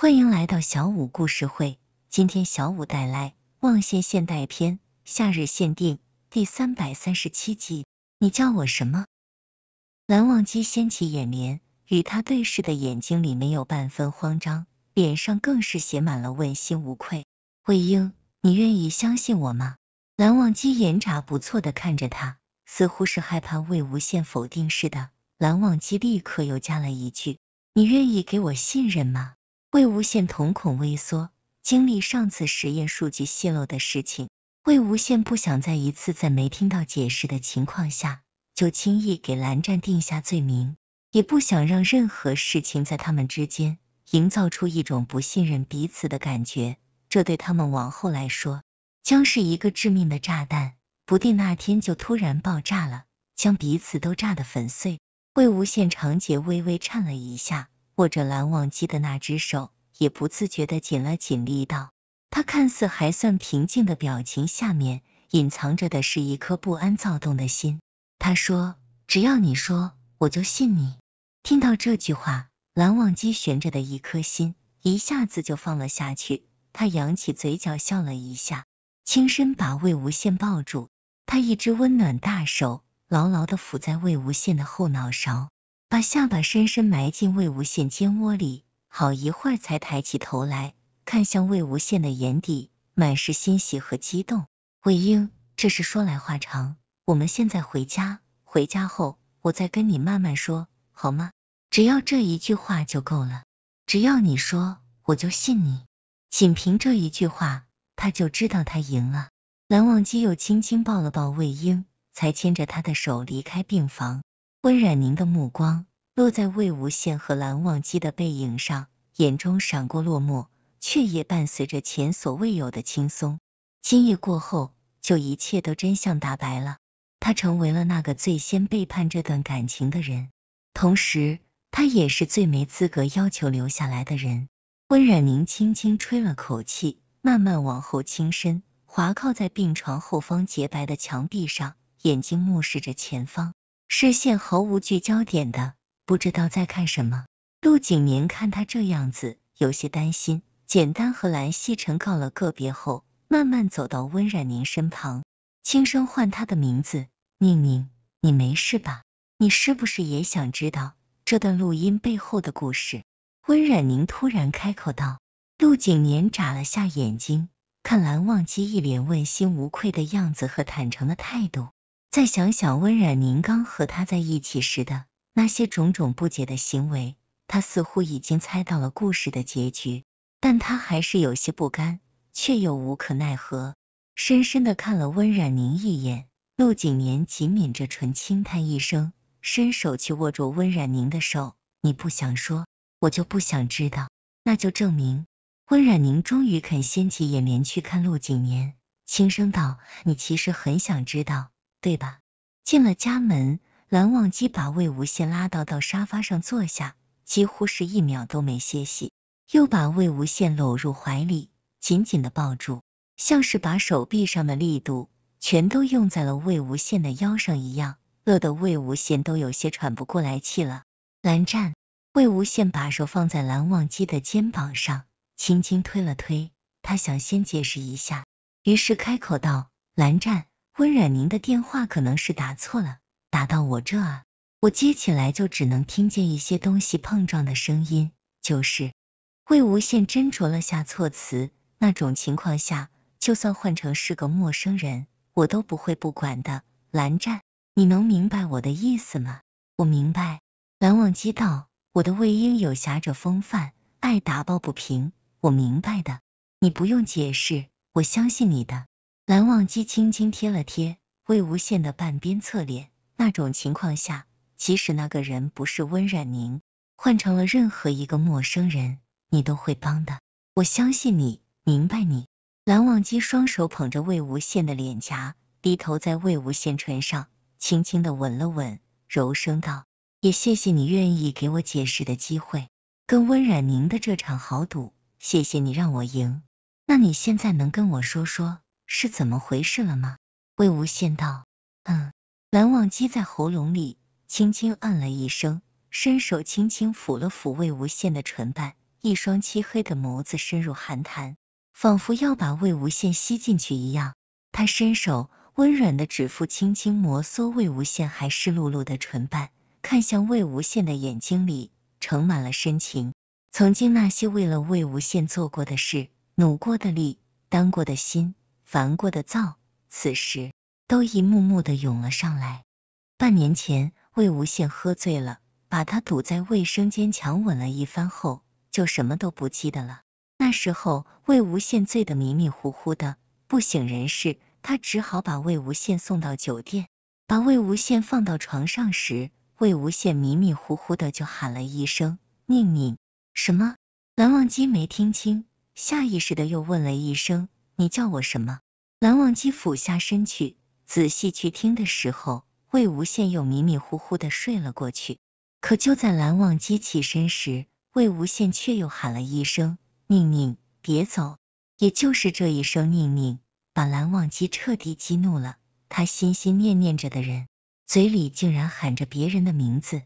欢迎来到小五故事会。今天小五带来《忘羡现代篇》夏日限定第三百三十七集。你叫我什么？蓝忘机掀起眼帘，与他对视的眼睛里没有半分慌张，脸上更是写满了问心无愧。魏婴，你愿意相信我吗？蓝忘机眼眨不错的看着他，似乎是害怕魏无羡否定似的。蓝忘机立刻又加了一句：“你愿意给我信任吗？”魏无羡瞳孔微缩，经历上次实验数据泄露的事情，魏无羡不想再一次在没听到解释的情况下就轻易给蓝湛定下罪名，也不想让任何事情在他们之间营造出一种不信任彼此的感觉，这对他们往后来说将是一个致命的炸弹，不定那天就突然爆炸了，将彼此都炸得粉碎。魏无羡长睫微微颤了一下。握着蓝忘机的那只手，也不自觉的紧了紧力道。他看似还算平静的表情下面，隐藏着的是一颗不安躁动的心。他说：“只要你说，我就信你。”听到这句话，蓝忘机悬着的一颗心一下子就放了下去。他扬起嘴角笑了一下，轻身把魏无羡抱住，他一只温暖大手牢牢的抚在魏无羡的后脑勺。把下巴深深埋进魏无羡肩窝里，好一会儿才抬起头来，看向魏无羡的眼底满是欣喜和激动。魏婴，这事说来话长，我们现在回家，回家后我再跟你慢慢说，好吗？只要这一句话就够了，只要你说，我就信你。仅凭这一句话，他就知道他赢了。蓝忘机又轻轻抱了抱魏婴，才牵着他的手离开病房。温冉宁的目光落在魏无羡和蓝忘机的背影上，眼中闪过落寞，却也伴随着前所未有的轻松。今夜过后，就一切都真相大白了。他成为了那个最先背叛这段感情的人，同时，他也是最没资格要求留下来的人。温冉宁轻轻吹了口气，慢慢往后倾身，滑靠在病床后方洁白的墙壁上，眼睛目视着前方。视线毫无聚焦点的，不知道在看什么。陆景年看他这样子，有些担心。简单和蓝曦臣告了个别后，慢慢走到温冉宁身旁，轻声唤他的名字：“宁宁，你没事吧？你是不是也想知道这段录音背后的故事？”温冉宁突然开口道。陆景年眨了下眼睛，看蓝忘机一脸问心无愧的样子和坦诚的态度。再想想温冉宁刚和他在一起时的那些种种不解的行为，他似乎已经猜到了故事的结局，但他还是有些不甘，却又无可奈何。深深的看了温冉宁一眼，陆景年紧抿着唇，轻叹一声，伸手去握住温冉宁的手。你不想说，我就不想知道，那就证明温冉宁终于肯掀起眼帘去看陆景年，轻声道：“你其实很想知道。”对吧？进了家门，蓝忘机把魏无羡拉到到沙发上坐下，几乎是一秒都没歇息，又把魏无羡搂入怀里，紧紧的抱住，像是把手臂上的力度全都用在了魏无羡的腰上一样，乐得魏无羡都有些喘不过来气了。蓝湛，魏无羡把手放在蓝忘机的肩膀上，轻轻推了推他，想先解释一下，于是开口道：“蓝湛。”温冉宁的电话可能是打错了，打到我这，啊，我接起来就只能听见一些东西碰撞的声音。就是，魏无羡斟酌了下措辞，那种情况下，就算换成是个陌生人，我都不会不管的。蓝湛，你能明白我的意思吗？我明白。蓝忘机道：“我的魏婴有侠者风范，爱打抱不平，我明白的。你不用解释，我相信你的。”蓝忘机轻轻贴了贴魏无羡的半边侧脸，那种情况下，即使那个人不是温冉宁，换成了任何一个陌生人，你都会帮的。我相信你，明白你。蓝忘机双手捧着魏无羡的脸颊，低头在魏无羡唇上轻轻的吻了吻，柔声道：“也谢谢你愿意给我解释的机会，跟温冉宁的这场豪赌，谢谢你让我赢。那你现在能跟我说说？”是怎么回事了吗？魏无羡道：“嗯。”蓝忘机在喉咙里轻轻嗯了一声，伸手轻轻抚了抚魏无羡的唇瓣，一双漆黑的眸子深入寒潭，仿佛要把魏无羡吸进去一样。他伸手，温软的指腹轻轻摩挲魏无羡还湿漉漉的唇瓣，看向魏无羡的眼睛里盛满了深情。曾经那些为了魏无羡做过的事、努过的力、担过的心。烦过的燥，此时都一幕幕的涌了上来。半年前，魏无羡喝醉了，把他堵在卫生间强吻了一番后，就什么都不记得了。那时候，魏无羡醉得迷迷糊糊的，不省人事，他只好把魏无羡送到酒店，把魏无羡放到床上时，魏无羡迷迷糊糊的就喊了一声“宁宁”。什么？蓝忘机没听清，下意识的又问了一声。你叫我什么？蓝忘机俯下身去，仔细去听的时候，魏无羡又迷迷糊糊的睡了过去。可就在蓝忘机起身时，魏无羡却又喊了一声“宁宁，别走”。也就是这一声“宁宁”，把蓝忘机彻底激怒了。他心心念念着的人，嘴里竟然喊着别人的名字。